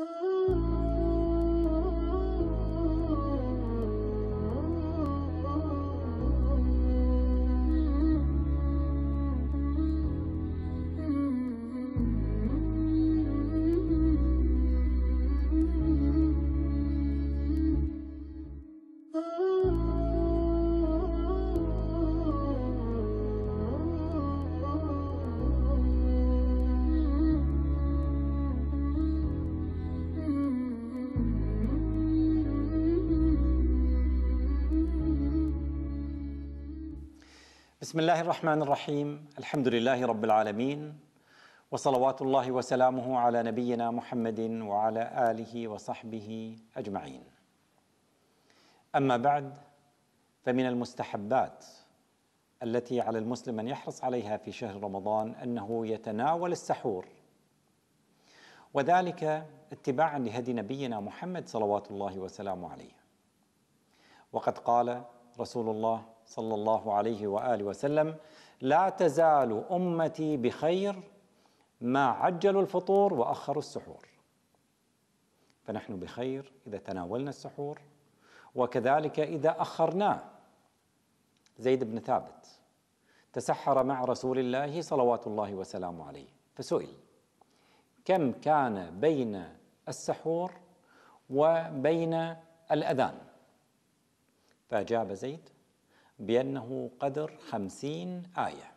Oh. بسم الله الرحمن الرحيم الحمد لله رب العالمين وصلوات الله وسلامه على نبينا محمد وعلى اله وصحبه اجمعين اما بعد فمن المستحبات التي على المسلم ان يحرص عليها في شهر رمضان انه يتناول السحور وذلك اتباعا لهدي نبينا محمد صلوات الله وسلامه عليه وقد قال رسول الله صلى الله عليه واله وسلم لا تزال امتي بخير ما عجلوا الفطور واخروا السحور فنحن بخير اذا تناولنا السحور وكذلك اذا اخرناه زيد بن ثابت تسحر مع رسول الله صلوات الله وسلامه عليه فسئل كم كان بين السحور وبين الاذان فاجاب زيد بأنه قدر خمسين آية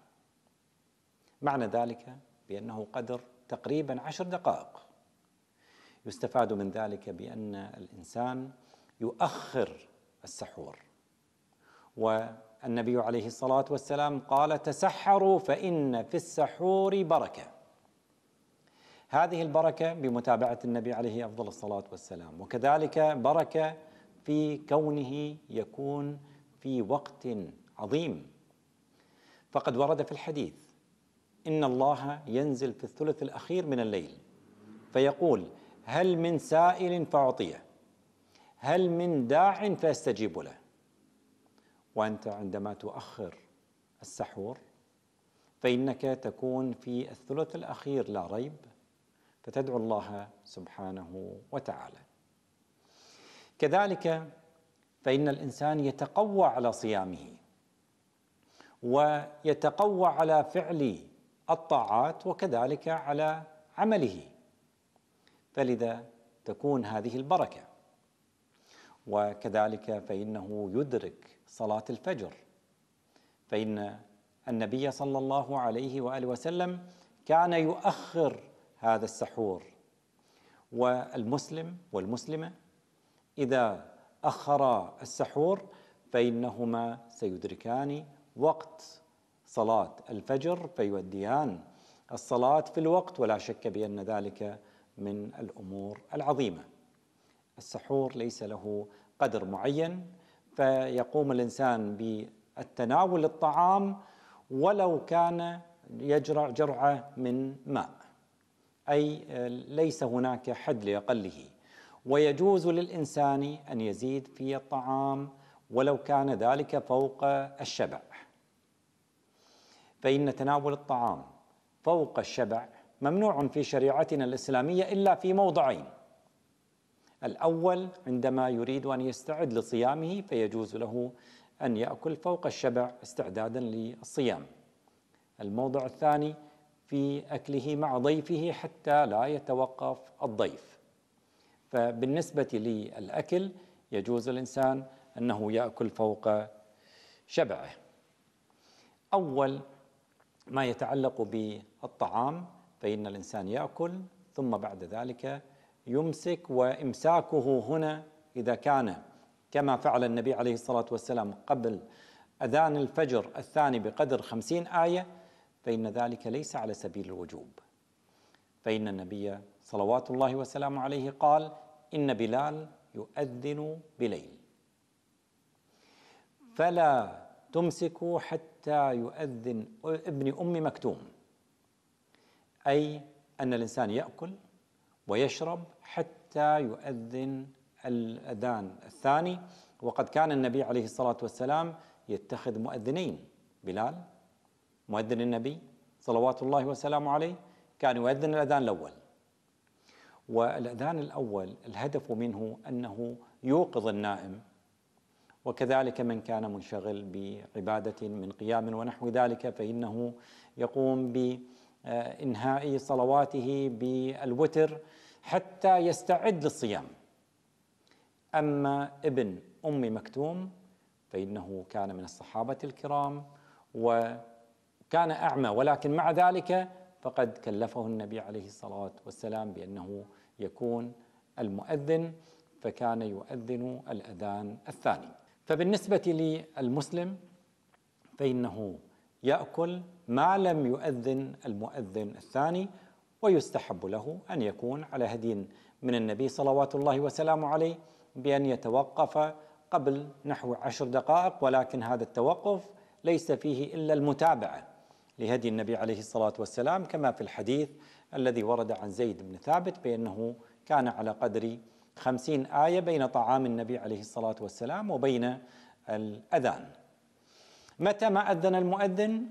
معنى ذلك بأنه قدر تقريبا عشر دقائق يستفاد من ذلك بأن الإنسان يؤخر السحور والنبي عليه الصلاة والسلام قال تسحروا فإن في السحور بركة هذه البركة بمتابعة النبي عليه أفضل الصلاة والسلام وكذلك بركة في كونه يكون في وقت عظيم فقد ورد في الحديث إن الله ينزل في الثلث الأخير من الليل فيقول هل من سائل فأعطيه هل من داع فاستجيب له وأنت عندما تؤخر السحور فإنك تكون في الثلث الأخير لا ريب فتدعو الله سبحانه وتعالى كذلك فإن الإنسان يتقوى على صيامه ويتقوى على فعل الطاعات وكذلك على عمله فلذا تكون هذه البركه وكذلك فانه يدرك صلاه الفجر فان النبي صلى الله عليه واله وسلم كان يؤخر هذا السحور والمسلم والمسلمه اذا أخرا السحور فإنهما سيدركان وقت صلاة الفجر فيؤديان الصلاة في الوقت ولا شك بأن ذلك من الأمور العظيمة السحور ليس له قدر معين فيقوم الإنسان بالتناول الطعام ولو كان يجرع جرعة من ماء أي ليس هناك حد لأقله ويجوز للإنسان أن يزيد في الطعام ولو كان ذلك فوق الشبع فإن تناول الطعام فوق الشبع ممنوع في شريعتنا الإسلامية إلا في موضعين الأول عندما يريد أن يستعد لصيامه فيجوز له أن يأكل فوق الشبع استعدادا للصيام الموضع الثاني في أكله مع ضيفه حتى لا يتوقف الضيف فبالنسبة للأكل يجوز الإنسان أنه يأكل فوق شبعه أول ما يتعلق بالطعام فإن الإنسان يأكل ثم بعد ذلك يمسك وإمساكه هنا إذا كان كما فعل النبي عليه الصلاة والسلام قبل أذان الفجر الثاني بقدر خمسين آية فإن ذلك ليس على سبيل الوجوب فإن النبي صلوات الله وسلامه عليه قال إن بلال يؤذن بليل فلا تمسكوا حتى يؤذن ابن أم مكتوم أي أن الإنسان يأكل ويشرب حتى يؤذن الأذان الثاني وقد كان النبي عليه الصلاة والسلام يتخذ مؤذنين بلال مؤذن النبي صلوات الله وسلامه عليه كان يؤذن الأذان الأول والأذان الأول الهدف منه أنه يوقظ النائم وكذلك من كان منشغل بعبادة من قيام ونحو ذلك فإنه يقوم بإنهاء صلواته بالوتر حتى يستعد للصيام أما ابن أم مكتوم فإنه كان من الصحابة الكرام وكان أعمى ولكن مع ذلك فقد كلفه النبي عليه الصلاة والسلام بأنه يكون المؤذن فكان يؤذن الأذان الثاني فبالنسبة للمسلم فإنه يأكل ما لم يؤذن المؤذن الثاني ويستحب له أن يكون على هدي من النبي صلوات الله وسلامه عليه بأن يتوقف قبل نحو عشر دقائق ولكن هذا التوقف ليس فيه إلا المتابعة لهدي النبي عليه الصلاة والسلام كما في الحديث الذي ورد عن زيد بن ثابت بأنه كان على قدر خمسين آية بين طعام النبي عليه الصلاة والسلام وبين الأذان متى ما أذن المؤذن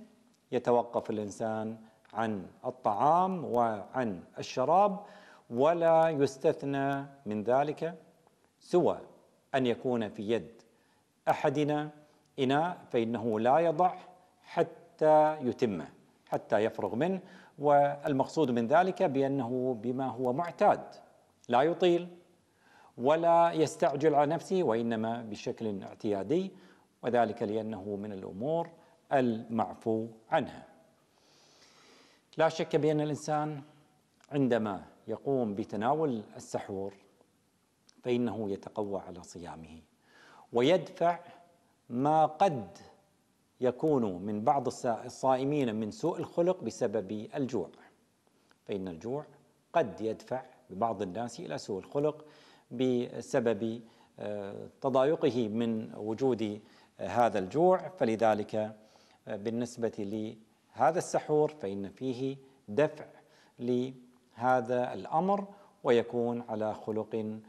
يتوقف الإنسان عن الطعام وعن الشراب ولا يستثنى من ذلك سوى أن يكون في يد أحدنا إناء فإنه لا يضع حتى حتى يتمه حتى يفرغ منه والمقصود من ذلك بأنه بما هو معتاد لا يطيل ولا يستعجل على نفسه وإنما بشكل اعتيادي وذلك لأنه من الأمور المعفو عنها لا شك بأن الإنسان عندما يقوم بتناول السحور فإنه يتقوى على صيامه ويدفع ما قد يكون من بعض الصائمين من سوء الخلق بسبب الجوع فإن الجوع قد يدفع ببعض الناس إلى سوء الخلق بسبب آه، تضايقه من وجود آه، هذا الجوع فلذلك آه، بالنسبة لهذا السحور فإن فيه دفع لهذا الأمر ويكون على خلق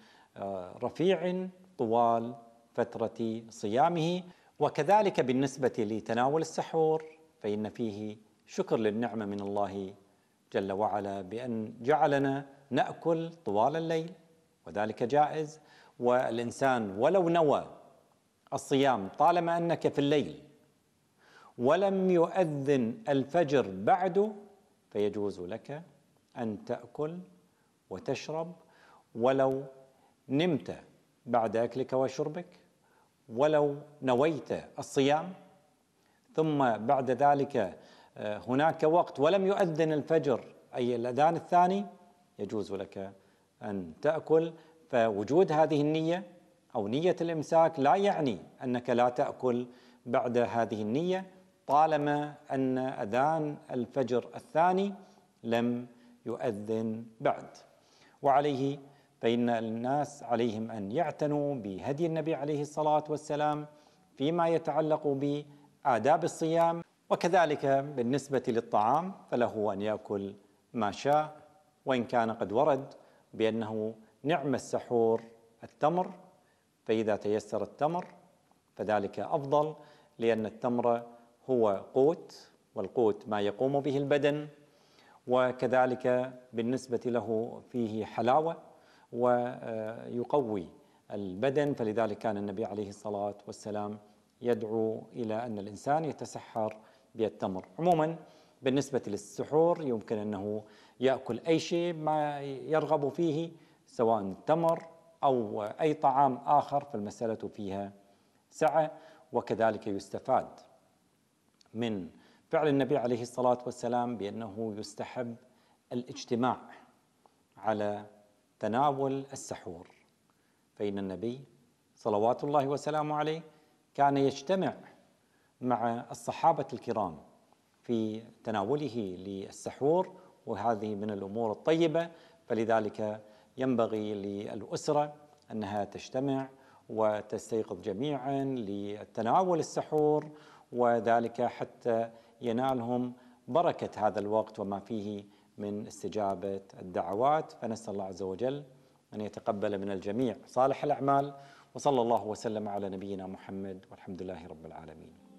رفيع طوال فترة صيامه وكذلك بالنسبة لتناول السحور فإن فيه شكر للنعمة من الله جل وعلا بأن جعلنا نأكل طوال الليل وذلك جائز والإنسان ولو نوى الصيام طالما أنك في الليل ولم يؤذن الفجر بعد فيجوز لك أن تأكل وتشرب ولو نمت بعد أكلك وشربك ولو نويت الصيام ثم بعد ذلك آه، هناك وقت ولم يؤذن الفجر اي الاذان الثاني يجوز لك ان تاكل فوجود هذه النيه او نيه الامساك لا يعني انك لا تاكل بعد هذه النيه طالما ان اذان الفجر الثاني لم يؤذن بعد وعليه فإن الناس عليهم أن يعتنوا بهدي النبي عليه الصلاة والسلام فيما يتعلق بآداب الصيام وكذلك بالنسبة للطعام فله أن يأكل ما شاء وإن كان قد ورد بأنه نعم السحور التمر فإذا تيسر التمر فذلك أفضل لأن التمر هو قوت والقوت ما يقوم به البدن وكذلك بالنسبة له فيه حلاوة ويقوي البدن فلذلك كان النبي عليه الصلاة والسلام يدعو إلى أن الإنسان يتسحر بالتمر عموما بالنسبة للسحور يمكن أنه يأكل أي شيء ما يرغب فيه سواء التمر أو أي طعام آخر فالمسألة فيها سعة وكذلك يستفاد من فعل النبي عليه الصلاة والسلام بأنه يستحب الاجتماع على تناول السحور فإن النبي صلوات الله وسلامه عليه كان يجتمع مع الصحابة الكرام في تناوله للسحور وهذه من الأمور الطيبة فلذلك ينبغي للأسرة أنها تجتمع وتستيقظ جميعا لتناول السحور وذلك حتى ينالهم بركة هذا الوقت وما فيه من استجابة الدعوات فنسأل الله عز وجل أن يتقبل من الجميع صالح الأعمال وصلى الله وسلم على نبينا محمد والحمد لله رب العالمين